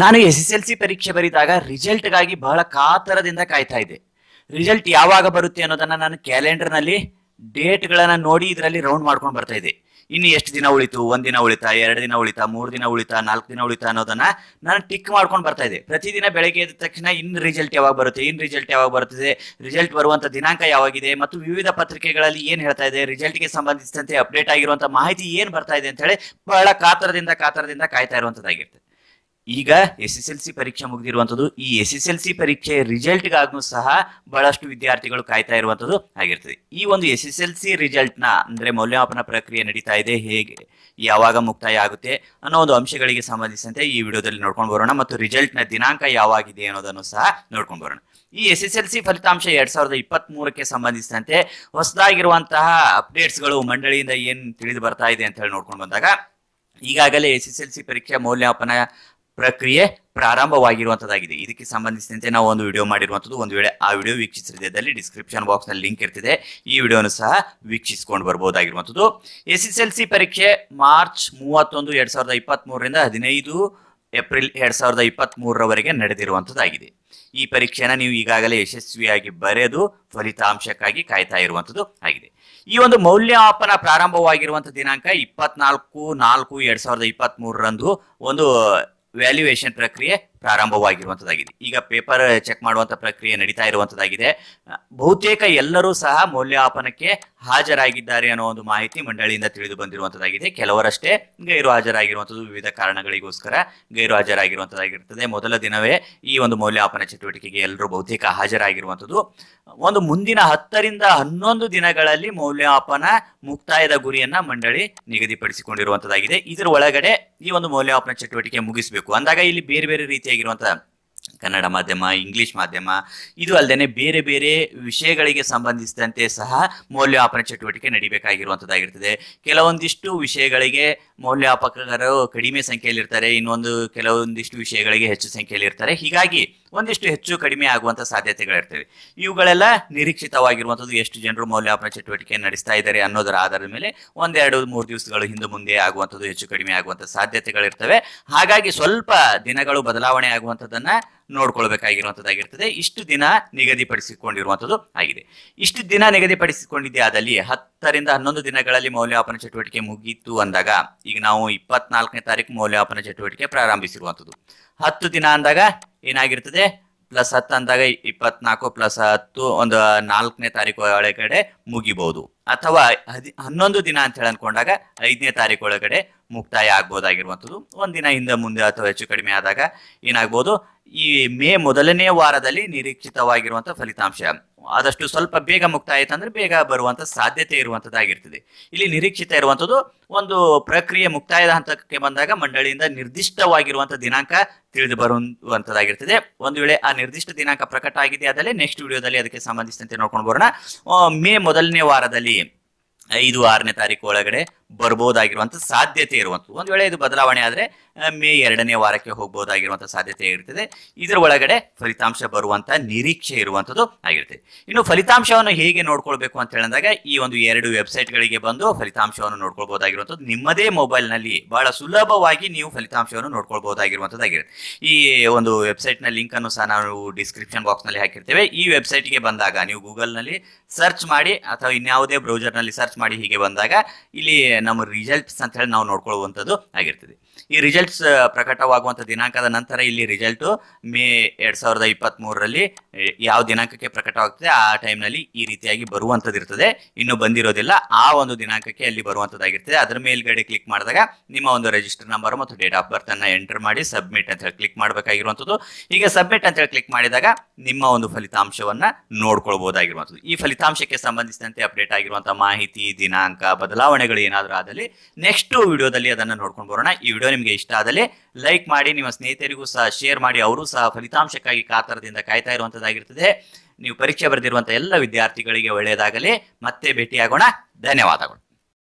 ನಾನು S S L C ಪರೀಕ್ಷೆ ಬರೆದಾಗ ರಿಸಲ್ಟ್ಗಾಗಿ ಬಹಳ ಕಾತರದಿಂದ ಕಾಯ್ತಾ ಇದ್ದೆ ರಿಸಲ್ಟ್ ಯಾವಾಗ ಬರುತ್ತೆ ಅನ್ನೋದನ್ನ ನಾನು ಕ್ಯಾಲೆಂಡರ್ನಲ್ಲಿ ಗಳನ್ನ ನೋಡಿ ಇದರಲ್ಲಿ ರೌಂಡ್ ಮಾಡ್ಕೊಂಡು ಬರ್ತಾ ಇದ್ದೆ ಇನ್ನು ಎಷ್ಟು ದಿನ ಉಳಿತು ಒಂದಿನ ಉಳಿತಾ ಎರಡು ದಿನ ಉಳಿತಾ ಮೂರು ದಿನ ಉಳಿತಾ ನಾಲ್ಕು ದಿನ ಉಳಿತಾ ಅನ್ನೋದನ್ನ ನಾನು ಟಿಕ್ ಮಾಡ್ಕೊಂಡು ಬರ್ತಾ ಇದ್ದೆ ಪ್ರತಿದಿನ ಬೆಳಗ್ಗೆ ಎದ್ದ ತಕ್ಷಣ ಇನ್ ರಿಸಲ್ಟ್ ಯಾವಾಗ ಬರುತ್ತೆ ಇನ್ ರಿಸಲ್ಟ್ ಯಾವಾಗ ಬರುತ್ತದೆ ರಿಸಲ್ಟ್ ಬರುವಂತ ದಿನಾಂಕ ಯಾವಾಗಿದೆ ಮತ್ತು ವಿವಿಧ ಪತ್ರಿಕೆಗಳಲ್ಲಿ ಏನ್ ಹೇಳ್ತಾ ಇದೆ ರಿಸಲ್ಟ್ಗೆ ಸಂಬಂಧಿಸಿದಂತೆ ಅಪ್ಡೇಟ್ ಆಗಿರುವಂತ ಮಾಹಿತಿ ಏನ್ ಬರ್ತಾ ಇದೆ ಅಂತ ಹೇಳಿ ಬಹಳ ಕಾತರದಿಂದ ಕಾತರದಿಂದ ಕಾಯ್ತಾ ಇರುವಂತದ್ದಾಗಿರ್ತದೆ ಈಗ ಎಸ್ ಎಸ್ ಎಲ್ ಸಿ ಪರೀಕ್ಷೆ ಮುಗಿದಿರುವಂತದ್ದು ಈ ಎಸ್ ಎಸ್ ಎಲ್ ಸಿ ಪರೀಕ್ಷೆ ರಿಸಲ್ಟ್ಗಾಗೂ ಸಹ ಬಹಳಷ್ಟು ವಿದ್ಯಾರ್ಥಿಗಳು ಕಾಯ್ತಾ ಇರುವಂತದ್ದು ಆಗಿರ್ತದೆ ಈ ಒಂದು ಎಸ್ ಎಸ್ ಎಲ್ ಸಿ ರಿಸಲ್ಟ್ನ ಅಂದ್ರೆ ಮೌಲ್ಯಮಾಪನ ಪ್ರಕ್ರಿಯೆ ನಡೀತಾ ಇದೆ ಹೇಗೆ ಯಾವಾಗ ಮುಕ್ತಾಯ ಆಗುತ್ತೆ ಅನ್ನೋ ಒಂದು ಅಂಶಗಳಿಗೆ ಸಂಬಂಧಿಸಿದಂತೆ ಈ ವಿಡಿಯೋದಲ್ಲಿ ನೋಡ್ಕೊಂಡು ಬರೋಣ ಮತ್ತು ರಿಸಲ್ಟ್ನ ದಿನಾಂಕ ಯಾವಾಗಿದೆ ಅನ್ನೋದನ್ನು ಸಹ ನೋಡ್ಕೊಂಡು ಬರೋಣ ಈ ಎಸ್ ಎಸ್ ಎಲ್ ಸಿ ಫಲಿತಾಂಶ ಎರಡ್ ಸಾವಿರದ ಇಪ್ಪತ್ತ್ ಮೂರಕ್ಕೆ ಸಂಬಂಧಿಸಿದಂತೆ ಹೊಸದಾಗಿರುವಂತಹ ಅಪ್ಡೇಟ್ಸ್ಗಳು ಮಂಡಳಿಯಿಂದ ಏನು ತಿಳಿದು ಬರ್ತಾ ಇದೆ ಅಂತ ಹೇಳಿ ನೋಡ್ಕೊಂಡು ಬಂದಾಗ ಈಗಾಗಲೇ ಎಸ್ ಎಸ್ ಎಲ್ ಸಿ ಪರೀಕ್ಷೆ ಮೌಲ್ಯಮಾಪನ ಪ್ರಕ್ರಿಯೆ ಪ್ರಾರಂಭವಾಗಿರುವಂತದ್ದಾಗಿದೆ ಇದಕ್ಕೆ ಸಂಬಂಧಿಸಿದಂತೆ ನಾವು ಒಂದು ವಿಡಿಯೋ ಮಾಡಿರುವಂಥದ್ದು ಒಂದು ವೇಳೆ ಆ ವಿಡಿಯೋ ವೀಕ್ಷಿಸಿದಲ್ಲಿ ಡಿಸ್ಕ್ರಿಪ್ಷನ್ ಬಾಕ್ಸ್ ನಲ್ಲಿ ಲಿಂಕ್ ಇರ್ತಿದೆ ಈ ವಿಡಿಯೋನು ಸಹ ವೀಕ್ಷಿಸಿಕೊಂಡು ಬರ್ಬೋದಾಗಿರುವಂಥದ್ದು ಎಸ್ ಎಸ್ ಎಲ್ ಸಿ ಪರೀಕ್ಷೆ ಮಾರ್ಚ್ ಮೂವತ್ತೊಂದು ಎರಡ್ ಸಾವಿರದ ಇಪ್ಪತ್ತ್ ಮೂರರಿಂದ ಹದಿನೈದು ಏಪ್ರಿಲ್ ಎರಡ್ ಸಾವಿರದ ಇಪ್ಪತ್ತ್ ಮೂರರವರೆಗೆ ನಡೆದಿರುವಂಥದ್ದಾಗಿದೆ ಈ ಪರೀಕ್ಷೆನ ನೀವು ಈಗಾಗಲೇ ಯಶಸ್ವಿಯಾಗಿ ಬರೆದು ಫಲಿತಾಂಶಕ್ಕಾಗಿ ಕಾಯ್ತಾ ಇರುವಂಥದ್ದು ಆಗಿದೆ ಈ ಒಂದು ಮೌಲ್ಯಮಾಪನ ಪ್ರಾರಂಭವಾಗಿರುವಂತಹ ದಿನಾಂಕ ಇಪ್ಪತ್ನಾಲ್ಕು ನಾಲ್ಕು ಎರಡ್ ಸಾವಿರದ ಇಪ್ಪತ್ತ್ ಮೂರರಂದು ಒಂದು वैल्यूएशन प्रक्रिया ಪ್ರಾರಂಭವಾಗಿರುವಂತದ್ದಾಗಿದೆ ಈಗ ಪೇಪರ್ ಚೆಕ್ ಮಾಡುವಂತ ಪ್ರಕ್ರಿಯೆ ನಡೀತಾ ಇರುವಂತದಾಗಿದೆ ಬಹುತೇಕ ಎಲ್ಲರೂ ಸಹ ಮೌಲ್ಯಮಾಪನಕ್ಕೆ ಹಾಜರಾಗಿದ್ದಾರೆ ಅನ್ನೋ ಒಂದು ಮಾಹಿತಿ ಮಂಡಳಿಯಿಂದ ತಿಳಿದು ಬಂದಿರುವಂತದ್ದಾಗಿದೆ ಕೆಲವರಷ್ಟೇ ಗೈರು ಹಾಜರಾಗಿರುವಂಥದ್ದು ವಿವಿಧ ಕಾರಣಗಳಿಗೋಸ್ಕರ ಗೈರು ಹಾಜರಾಗಿರುವಂತದ್ದಾಗಿರುತ್ತದೆ ಮೊದಲ ದಿನವೇ ಈ ಒಂದು ಮೌಲ್ಯಮಾಪನ ಚಟುವಟಿಕೆಗೆ ಎಲ್ಲರೂ ಬಹುತೇಕ ಹಾಜರಾಗಿರುವಂತದ್ದು ಒಂದು ಮುಂದಿನ ಹತ್ತರಿಂದ ಹನ್ನೊಂದು ದಿನಗಳಲ್ಲಿ ಮೌಲ್ಯಮಾಪನ ಮುಕ್ತಾಯದ ಗುರಿಯನ್ನ ಮಂಡಳಿ ನಿಗದಿಪಡಿಸಿಕೊಂಡಿರುವಂತದ್ದಾಗಿದೆ ಇದರ ಒಳಗಡೆ ಈ ಒಂದು ಮೌಲ್ಯಮಾಪನ ಚಟುವಟಿಕೆ ಮುಗಿಸಬೇಕು ಅಂದಾಗ ಇಲ್ಲಿ ಬೇರೆ ಬೇರೆ ರೀತಿಯ ಆಗಿರುವಂತಹ ಕನ್ನಡ ಮಾಧ್ಯಮ ಇಂಗ್ಲಿಷ್ ಮಾಧ್ಯಮ ಇದು ಅಲ್ಲದೆ ಬೇರೆ ಬೇರೆ ವಿಷಯಗಳಿಗೆ ಸಂಬಂಧಿಸಿದಂತೆ ಸಹ ಮೌಲ್ಯಮಾಪನ ಚಟುವಟಿಕೆ ನಡಿಬೇಕಾಗಿರುವಂಥದ್ದಾಗಿರ್ತದೆ ಕೆಲವೊಂದಿಷ್ಟು ವಿಷಯಗಳಿಗೆ ಮೌಲ್ಯಮಾಪಕರು ಕಡಿಮೆ ಸಂಖ್ಯೆಯಲ್ಲಿ ಇರ್ತಾರೆ ಇನ್ನೊಂದು ಕೆಲವೊಂದಿಷ್ಟು ವಿಷಯಗಳಿಗೆ ಹೆಚ್ಚು ಸಂಖ್ಯೆಯಲ್ಲಿ ಇರ್ತಾರೆ ಹೀಗಾಗಿ ಒಂದಿಷ್ಟು ಹೆಚ್ಚು ಕಡಿಮೆ ಆಗುವಂಥ ಸಾಧ್ಯತೆಗಳಿರ್ತವೆ ಇವುಗಳೆಲ್ಲ ನಿರೀಕ್ಷಿತವಾಗಿರುವಂಥದ್ದು ಎಷ್ಟು ಜನರು ಮೌಲ್ಯಮಾಪನ ಚಟುವಟಿಕೆ ನಡೆಸ್ತಾ ಇದ್ದಾರೆ ಅನ್ನೋದರ ಆಧಾರದ ಮೇಲೆ ಒಂದೆರಡು ಮೂರು ದಿವಸಗಳು ಹಿಂದೆ ಮುಂದೆ ಆಗುವಂಥದ್ದು ಹೆಚ್ಚು ಕಡಿಮೆ ಆಗುವಂಥ ಸಾಧ್ಯತೆಗಳಿರ್ತವೆ ಹಾಗಾಗಿ ಸ್ವಲ್ಪ ದಿನಗಳು ಬದಲಾವಣೆ ಆಗುವಂಥದ್ದನ್ನ ನೋಡ್ಕೊಳ್ಬೇಕಾಗಿರುವಂಥದ್ದಾಗಿರ್ತದೆ ಇಷ್ಟು ದಿನ ನಿಗದಿಪಡಿಸಿಕೊಂಡಿರುವಂಥದ್ದು ಆಗಿದೆ ಇಷ್ಟು ದಿನ ನಿಗದಿಪಡಿಸಿಕೊಂಡಿದೆ ಆದಲ್ಲಿ ಹತ್ತರಿಂದ ಹನ್ನೊಂದು ದಿನಗಳಲ್ಲಿ ಮೌಲ್ಯಮಾಪನ ಚಟುವಟಿಕೆ ಮುಗೀತು ಅಂದಾಗ ಈಗ ನಾವು ಇಪ್ಪತ್ನಾಲ್ಕನೇ ತಾರೀಕು ಮೌಲ್ಯಮಾಪನ ಚಟುವಟಿಕೆ ಪ್ರಾರಂಭಿಸಿರುವಂಥದ್ದು ಹತ್ತು ದಿನ ಅಂದಾಗ ಏನಾಗಿರ್ತದೆ ಪ್ಲಸ್ ಹತ್ತು ಅಂದಾಗ ಇಪ್ಪತ್ನಾಲ್ಕು ಪ್ಲಸ್ ಹತ್ತು ಒಂದು ನಾಲ್ಕನೇ ತಾರೀಕು ಒಳಗಡೆ ಮುಗಿಬಹುದು ಅಥವಾ ಹದಿ ಹನ್ನೊಂದು ದಿನ ಅಂತ ಹೇಳಿ ಅನ್ಕೊಂಡಾಗ ಐದನೇ ತಾರೀಕು ಒಳಗಡೆ ಮುಕ್ತಾಯ ಆಗ್ಬೋದಾಗಿರುವಂಥದ್ದು ಒಂದಿನ ಹಿಂದೆ ಮುಂದೆ ಅಥವಾ ಹೆಚ್ಚು ಕಡಿಮೆ ಆದಾಗ ಏನಾಗ್ಬೋದು ಈ ಮೇ ಮೊದಲನೇ ವಾರದಲ್ಲಿ ನಿರೀಕ್ಷಿತವಾಗಿರುವಂತಹ ಫಲಿತಾಂಶ ಆದಷ್ಟು ಸ್ವಲ್ಪ ಬೇಗ ಮುಕ್ತಾಯ ಅಂದ್ರೆ ಬೇಗ ಬರುವಂತ ಸಾಧ್ಯತೆ ಇರುವಂತದ್ದಾಗಿರ್ತದೆ ಇಲ್ಲಿ ನಿರೀಕ್ಷಿತ ಇರುವಂತದ್ದು ಒಂದು ಪ್ರಕ್ರಿಯೆ ಮುಕ್ತಾಯದ ಹಂತಕ್ಕೆ ಬಂದಾಗ ಮಂಡಳಿಯಿಂದ ನಿರ್ದಿಷ್ಟವಾಗಿರುವಂತಹ ದಿನಾಂಕ ತಿಳಿದು ಬರುವಂತದ್ದಾಗಿರ್ತದೆ ಒಂದು ವೇಳೆ ಆ ನಿರ್ದಿಷ್ಟ ದಿನಾಂಕ ಪ್ರಕಟ ಆಗಿದೆ ಅದಲ್ಲೇ ನೆಕ್ಸ್ಟ್ ವಿಡಿಯೋದಲ್ಲಿ ಅದಕ್ಕೆ ಸಂಬಂಧಿಸಿದಂತೆ ನೋಡ್ಕೊಂಡು ಬರೋಣ ಮೇ ಮೊದಲನೇ ವಾರದಲ್ಲಿ ಐದು ಆರನೇ ತಾರೀಕು ಒಳಗಡೆ ಬರ್ಬೋದಾಗಿರುವಂಥ ಸಾಧ್ಯತೆ ಇರುವಂಥದ್ದು ಒಂದು ವೇಳೆ ಇದು ಬದಲಾವಣೆ ಆದರೆ ಮೇ ಎರಡನೇ ವಾರಕ್ಕೆ ಹೋಗ್ಬೋದಾಗಿರುವಂಥ ಸಾಧ್ಯತೆ ಇರ್ತದೆ ಇದರ ಒಳಗಡೆ ಫಲಿತಾಂಶ ಬರುವಂಥ ನಿರೀಕ್ಷೆ ಇರುವಂಥದ್ದು ಆಗಿರುತ್ತೆ ಇನ್ನು ಫಲಿತಾಂಶವನ್ನು ಹೇಗೆ ನೋಡ್ಕೊಳ್ಬೇಕು ಅಂತ ಹೇಳಿದಾಗ ಈ ಒಂದು ಎರಡು ವೆಬ್ಸೈಟ್ಗಳಿಗೆ ಬಂದು ಫಲಿತಾಂಶವನ್ನು ನೋಡ್ಕೊಳ್ಬಹುದಾಗಿರುವಂಥದ್ದು ನಿಮ್ಮದೇ ಮೊಬೈಲ್ನಲ್ಲಿ ಬಹಳ ಸುಲಭವಾಗಿ ನೀವು ಫಲಿತಾಂಶವನ್ನು ನೋಡ್ಕೊಳ್ಬಹುದಾಗಿರುವಂಥದ್ದಾಗಿರುತ್ತೆ ಈ ಒಂದು ವೆಬ್ಸೈಟ್ನ ಲಿಂಕನ್ನು ಸಹ ನಾವು ಡಿಸ್ಕ್ರಿಪ್ಷನ್ ಬಾಕ್ಸ್ನಲ್ಲಿ ಹಾಕಿರ್ತೇವೆ ಈ ವೆಬ್ಸೈಟ್ಗೆ ಬಂದಾಗ ನೀವು ಗೂಗಲ್ನಲ್ಲಿ ಸರ್ಚ್ ಮಾಡಿ ಅಥವಾ ಇನ್ಯಾವುದೇ ಬ್ರೌಸರ್ನಲ್ಲಿ ಸರ್ಚ್ ಮಾಡಿ ಹೀಗೆ ಬಂದಾಗ ಇಲ್ಲಿ ನಮ್ಮ ರಿಸಲ್ಟ್ಸ್ ಅಂತ ಹೇಳಿ ನಾವು ನೋಡ್ಕೊಳ್ಳುವಂಥದ್ದು ಆಗಿರ್ತದೆ ಈ ರಿಸಲ್ಟ್ಸ್ ಪ್ರಕಟವಾಗುವಂಥ ದಿನಾಂಕದ ನಂತರ ಇಲ್ಲಿ ರಿಸಲ್ಟು ಮೇ ಎರಡು ಸಾವಿರದ ಇಪ್ಪತ್ತ್ ಯಾವ ದಿನಾಂಕಕ್ಕೆ ಪ್ರಕಟವಾಗ್ತದೆ ಆ ಟೈಮ್ನಲ್ಲಿ ಈ ರೀತಿಯಾಗಿ ಬರುವಂಥದ್ದು ಇರ್ತದೆ ಇನ್ನೂ ಬಂದಿರೋದಿಲ್ಲ ಆ ಒಂದು ದಿನಾಂಕಕ್ಕೆ ಅಲ್ಲಿ ಬರುವಂಥದ್ದಾಗಿರ್ತದೆ ಅದರ ಮೇಲ್ಗಡೆ ಕ್ಲಿಕ್ ಮಾಡಿದಾಗ ನಿಮ್ಮ ಒಂದು ರಿಜಿಸ್ಟರ್ ನಂಬರ್ ಮತ್ತು ಡೇಟ್ ಆಫ್ ಬರ್ತನ್ನು ಎಂಟರ್ ಮಾಡಿ ಸಬ್ಮಿಟ್ ಅಂತ ಹೇಳಿ ಕ್ಲಿಕ್ ಮಾಡಬೇಕಾಗಿರುವಂಥದ್ದು ಈಗ ಸಬ್ಮಿಟ್ ಅಂತ ಹೇಳಿ ಕ್ಲಿಕ್ ಮಾಡಿದಾಗ ನಿಮ್ಮ ಒಂದು ಫಲಿತಾಂಶವನ್ನು ನೋಡ್ಕೊಳ್ಬೋದಾಗಿರುವಂಥದ್ದು ಈ ಫಲಿತಾಂಶಕ್ಕೆ ಸಂಬಂಧಿಸಿದಂತೆ ಅಪ್ಡೇಟ್ ಆಗಿರುವಂಥ ಮಾಹಿತಿ ದಿನಾಂಕ ಬದಲಾವಣೆಗಳು ಏನಾದರೂ ಆದಲ್ಲಿ ನೆಕ್ಸ್ಟ್ ವಿಡಿಯೋದಲ್ಲಿ ಅದನ್ನು ನೋಡ್ಕೊಂಡು ಬರೋಣ ಈ ವಿಡಿಯೋ ನಿಮಗೆ ಇಷ್ಟ ಆದಲ್ಲಿ ಲೈಕ್ ಮಾಡಿ ನಿಮ್ಮ ಸ್ನೇಹಿತರಿಗೂ ಸಹ ಶೇರ್ ಮಾಡಿ ಅವರು ಸಹ ಫಲಿತಾಂಶಕ್ಕಾಗಿ ಕಾತರದಿಂದ ಕಾಯ್ತಾ ಇರುವಂತದ್ದಾಗಿರ್ತದೆ ನೀವು ಪರೀಕ್ಷೆ ಬರೆದಿರುವಂತಹ ಎಲ್ಲ ವಿದ್ಯಾರ್ಥಿಗಳಿಗೆ ಒಳ್ಳೆಯದಾಗಲಿ ಮತ್ತೆ ಭೇಟಿಯಾಗೋಣ ಧನ್ಯವಾದಗಳು